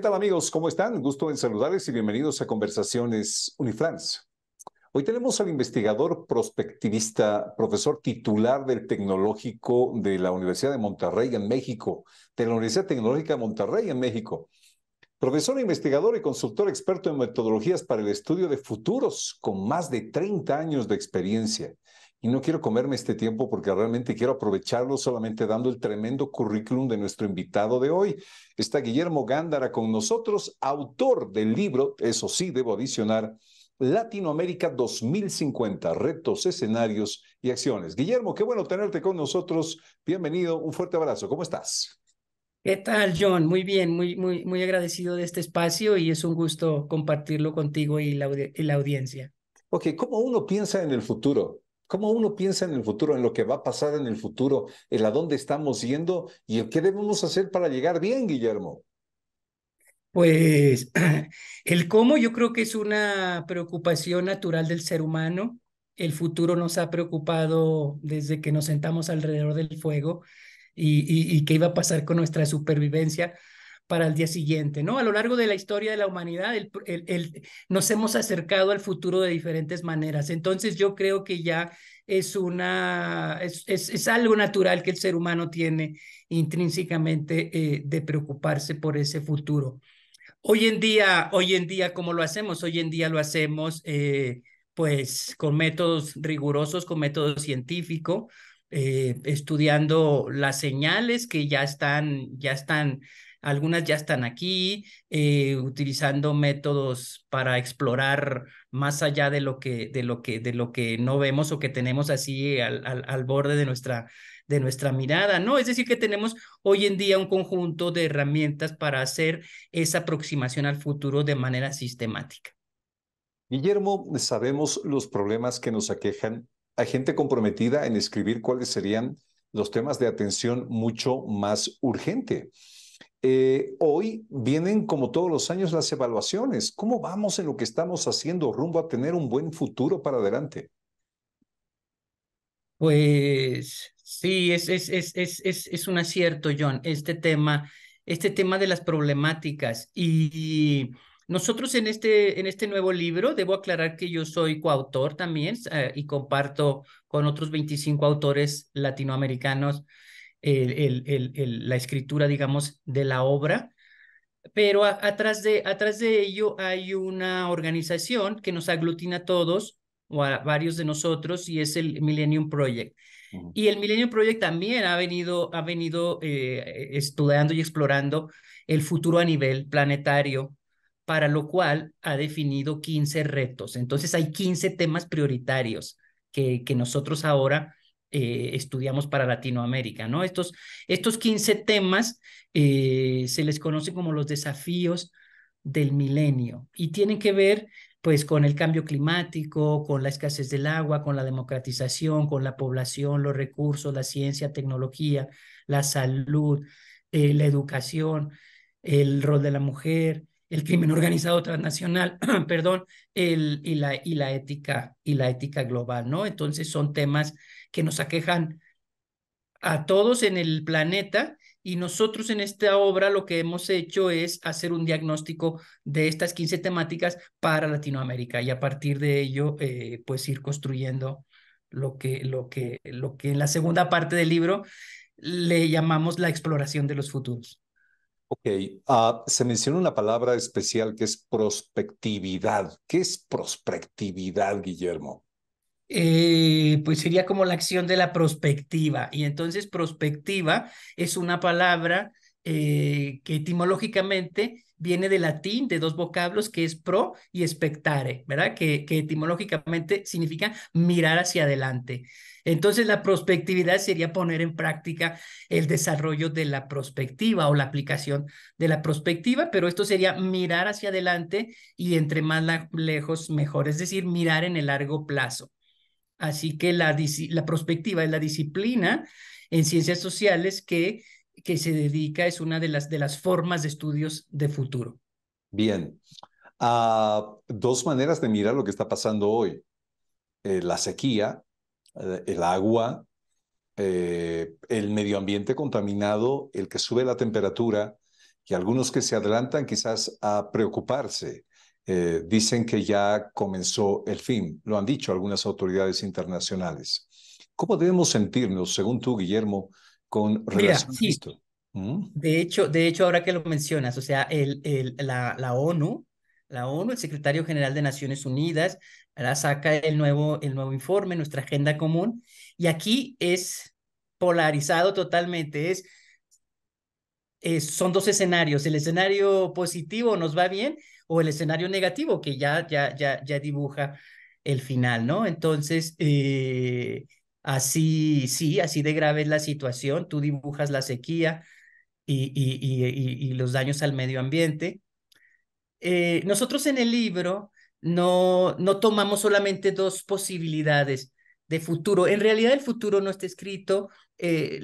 ¿qué tal amigos? ¿Cómo están? Gusto en saludarles y bienvenidos a Conversaciones Unifrance. Hoy tenemos al investigador prospectivista, profesor titular del Tecnológico de la Universidad de Monterrey en México, de la Universidad Tecnológica de Monterrey en México. Profesor, e investigador y consultor experto en metodologías para el estudio de futuros con más de 30 años de experiencia y no quiero comerme este tiempo porque realmente quiero aprovecharlo solamente dando el tremendo currículum de nuestro invitado de hoy. Está Guillermo Gándara con nosotros, autor del libro, eso sí, debo adicionar, Latinoamérica 2050, retos, escenarios y acciones. Guillermo, qué bueno tenerte con nosotros. Bienvenido, un fuerte abrazo. ¿Cómo estás? ¿Qué tal, John? Muy bien, muy, muy, muy agradecido de este espacio y es un gusto compartirlo contigo y la, y la audiencia. Ok, ¿cómo uno piensa en el futuro? cómo uno piensa en el futuro, en lo que va a pasar en el futuro, en a dónde estamos yendo y el qué debemos hacer para llegar bien, Guillermo. Pues el cómo yo creo que es una preocupación natural del ser humano. El futuro nos ha preocupado desde que nos sentamos alrededor del fuego y, y qué iba a pasar con nuestra supervivencia para el día siguiente, ¿no? A lo largo de la historia de la humanidad el, nos hemos acercado al futuro de diferentes maneras. Entonces yo creo que ya es, una, es, es, algo natural que el ser humano tiene intrínsecamente eh, de preocuparse por ese futuro. Hoy en día, hoy en día, ¿cómo lo hacemos? Hoy en día lo hacemos eh, pues con métodos rigurosos, con método científico, eh, estudiando las señales que ya están, ya están algunas ya están aquí, eh, utilizando métodos para explorar más allá de lo que, de lo que, de lo que no vemos o que tenemos así al, borde de nuestra, de nuestra mirada, ¿no? Es decir, que tenemos hoy en día un conjunto de herramientas para hacer esa aproximación al futuro de manera sistemática. Guillermo, sabemos los problemas que nos aquejan. a gente comprometida en escribir cuáles serían los temas de atención mucho más urgente. Eh, hoy vienen como todos los años las evaluaciones. ¿Cómo vamos en lo que estamos haciendo rumbo a tener un buen futuro para adelante? Pues sí, es, un acierto, John, este tema, este tema de las problemáticas. Y nosotros en este, en este nuevo libro, debo aclarar que yo soy coautor también eh, y comparto con otros 25 autores latinoamericanos la escritura, digamos, de la obra, pero atrás, de, atrás de ello hay una organización que nos aglutina a todos o a varios de nosotros y es el Millennium Project. Y el Millennium Project también ha venido, ha venido eh, estudiando y explorando el futuro a nivel planetario, para lo cual ha definido 15 retos. Entonces hay 15 temas prioritarios que, que nosotros ahora eh, estudiamos para Latinoamérica, ¿no? Estos, estos 15 temas eh, se les conoce como los desafíos del milenio y tienen que ver pues con el cambio climático, con la escasez del agua, con la democratización, con la población, los recursos, la ciencia, tecnología, la salud, eh, la educación, el rol de la mujer, el crimen organizado transnacional, perdón, el, y, la, y la ética y la ética global, ¿no? Entonces son temas que nos aquejan a todos en el planeta y nosotros en esta obra lo que hemos hecho es hacer un diagnóstico de estas 15 temáticas para Latinoamérica y a partir de ello eh, pues ir construyendo lo que, lo, que, lo que en la segunda parte del libro le llamamos la exploración de los futuros. Ok, ah, se menciona una palabra especial que es prospectividad. ¿Qué es prospectividad, Guillermo? Eh, pues sería como la acción de la prospectiva. Y entonces prospectiva es una palabra eh, que etimológicamente viene del latín de dos vocablos que es pro y espectare, ¿verdad? Que, que etimológicamente significa mirar hacia adelante. Entonces la prospectividad sería poner en práctica el desarrollo de la prospectiva o la aplicación de la prospectiva, pero esto sería mirar hacia adelante y entre más lejos mejor, es decir, mirar en el largo plazo. Así que la, la prospectiva es la disciplina en ciencias sociales que, que se dedica, es una de las, de las formas de estudios de futuro. Bien. Ah, dos maneras de mirar lo que está pasando hoy. Eh, la sequía, eh, el agua, eh, el medio ambiente contaminado, el que sube la temperatura y algunos que se adelantan quizás a preocuparse eh, dicen que ya comenzó el fin, lo han dicho algunas autoridades internacionales. ¿Cómo debemos sentirnos, según tú, Guillermo, con relación a esto? ¿Mm? De hecho, de hecho, ahora que lo mencionas, o sea, la, ONU, la ONU, el secretario general de Naciones Unidas, ahora saca el nuevo, el nuevo informe, nuestra agenda común, y aquí es polarizado totalmente, son dos escenarios, el escenario positivo nos va bien o el escenario negativo que ya, ya, ya, ya dibuja el final, ¿no? Entonces, eh, así, sí, así de grave es la situación. Tú dibujas la sequía y, los daños al medio ambiente. Eh, nosotros en el libro no, no tomamos solamente dos posibilidades de futuro. En realidad el futuro no está escrito, eh,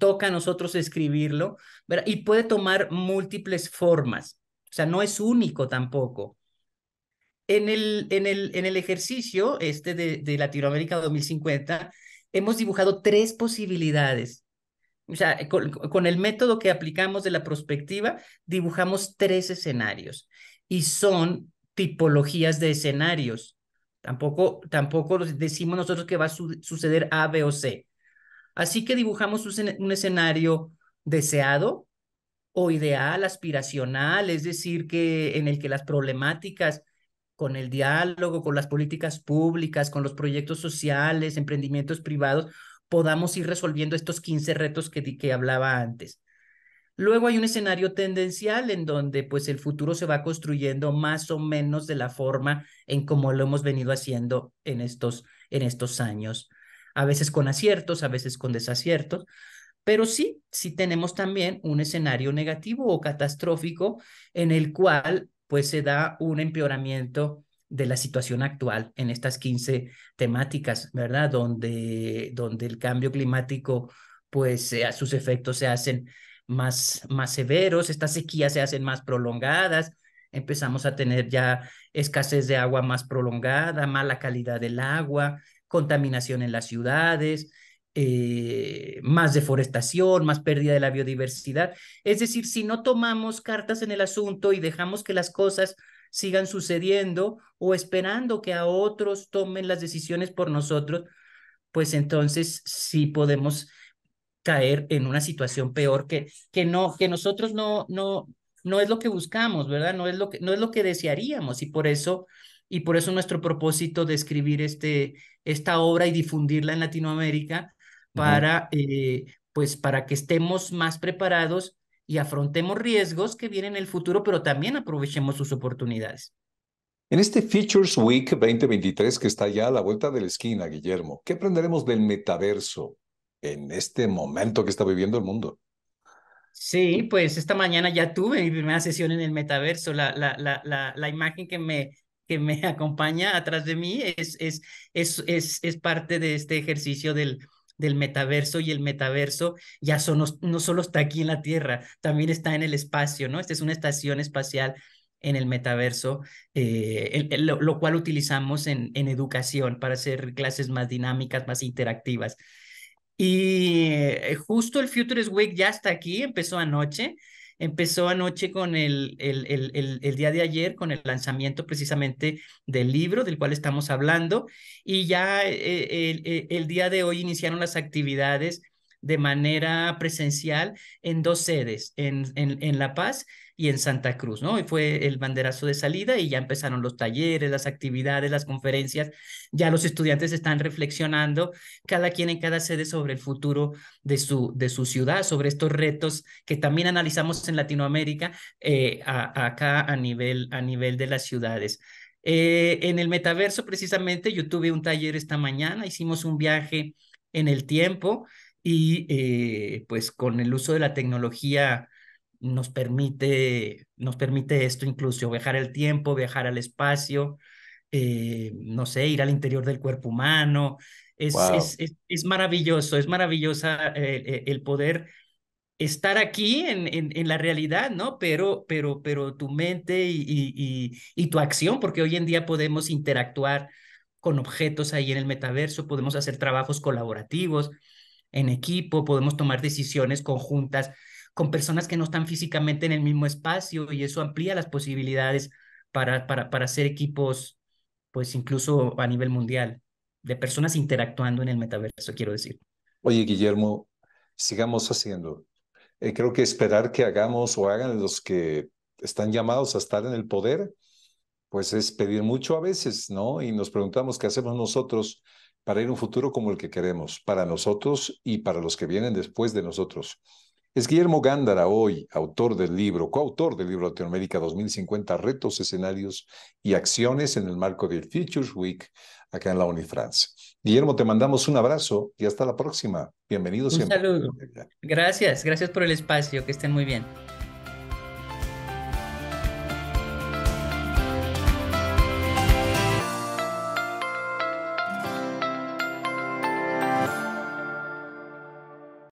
toca a nosotros escribirlo y puede tomar múltiples formas. O sea, no es único tampoco. En el, en el, en el ejercicio este de, Latinoamérica 2050, hemos dibujado tres posibilidades. O sea, con, el método que aplicamos de la prospectiva, dibujamos tres escenarios y son tipologías de escenarios. Tampoco, tampoco decimos nosotros que va a suceder A, B o C. Así que dibujamos un escenario deseado, o ideal, aspiracional, es decir, que en el que las problemáticas con el diálogo, con las políticas públicas, con los proyectos sociales, emprendimientos privados, podamos ir resolviendo estos 15 retos que, que hablaba antes. Luego hay un escenario tendencial en donde pues el futuro se va construyendo más o menos de la forma en como lo hemos venido haciendo en estos, en estos años, a veces con aciertos, a veces con desaciertos, pero sí, sí tenemos también un escenario negativo o catastrófico en el cual pues se da un empeoramiento de la situación actual en estas 15 temáticas, ¿verdad? Donde, donde el cambio climático, pues sus efectos se hacen más, más severos, estas sequías se hacen más prolongadas, empezamos a tener ya escasez de agua más prolongada, mala calidad del agua, contaminación en las ciudades, eh, más deforestación, más pérdida de la biodiversidad. Es decir, si no tomamos cartas en el asunto y dejamos que las cosas sigan sucediendo o esperando que a otros tomen las decisiones por nosotros, pues entonces sí podemos caer en una situación peor que, que, no, que nosotros no, no, no es lo que buscamos, ¿verdad? No es lo que, no es lo que desearíamos y por eso y por eso nuestro propósito de escribir este, esta obra y difundirla en Latinoamérica para, eh, pues, para que estemos más preparados y afrontemos riesgos que vienen en el futuro, pero también aprovechemos sus oportunidades. En este Features Week 2023 que está ya a la vuelta de la esquina, Guillermo, ¿qué aprenderemos del metaverso en este momento que está viviendo el mundo? Sí, pues esta mañana ya tuve mi primera sesión en el metaverso. La, la, la, la imagen que me, que me acompaña atrás de mí es, es, es, es, es parte de este ejercicio del, del metaverso y el metaverso ya son, no solo está aquí en la Tierra, también está en el espacio, ¿no? Esta es una estación espacial en el metaverso, eh, lo, cual utilizamos en, en educación para hacer clases más dinámicas, más interactivas. Y eh, justo el Futures Week ya está aquí, empezó anoche empezó anoche con el, el, día de ayer, con el lanzamiento precisamente del libro del cual estamos hablando, y ya eh, eh, el, día de hoy iniciaron las actividades de manera presencial en dos sedes, en La Paz y en Santa Cruz, ¿no? Y fue el banderazo de salida y ya empezaron los talleres, las actividades, las conferencias, ya los estudiantes están reflexionando, cada quien en cada sede sobre el futuro de su, de su ciudad, sobre estos retos que también analizamos en Latinoamérica, eh, acá a nivel, a nivel de las ciudades. Eh, en el metaverso, precisamente, yo tuve un taller esta mañana, hicimos un viaje en el tiempo y eh, pues con el uso de la tecnología nos permite, nos permite esto incluso, viajar el tiempo, viajar al espacio, eh, no sé, ir al interior del cuerpo humano. Es, maravilloso, es maravillosa eh, eh, el, poder estar aquí en, en, la realidad, ¿no? Pero, pero, pero tu mente y tu acción, porque hoy en día podemos interactuar con objetos ahí en el metaverso, podemos hacer trabajos colaborativos en equipo, podemos tomar decisiones conjuntas con personas que no están físicamente en el mismo espacio y eso amplía las posibilidades para, para, para hacer equipos, pues incluso a nivel mundial, de personas interactuando en el metaverso, quiero decir. Oye, Guillermo, sigamos haciendo. Eh, creo que esperar que hagamos o hagan los que están llamados a estar en el poder, pues es pedir mucho a veces, ¿no? Y nos preguntamos qué hacemos nosotros para ir a un futuro como el que queremos, para nosotros y para los que vienen después de nosotros. Es Guillermo Gándara hoy, autor del libro, coautor del libro Latinoamérica 2050, Retos, Escenarios y Acciones en el marco del Futures Week acá en la UniFrance. Guillermo, te mandamos un abrazo y hasta la próxima. Bienvenidos siempre. Un saludo. Gracias, gracias por el espacio, que estén muy bien.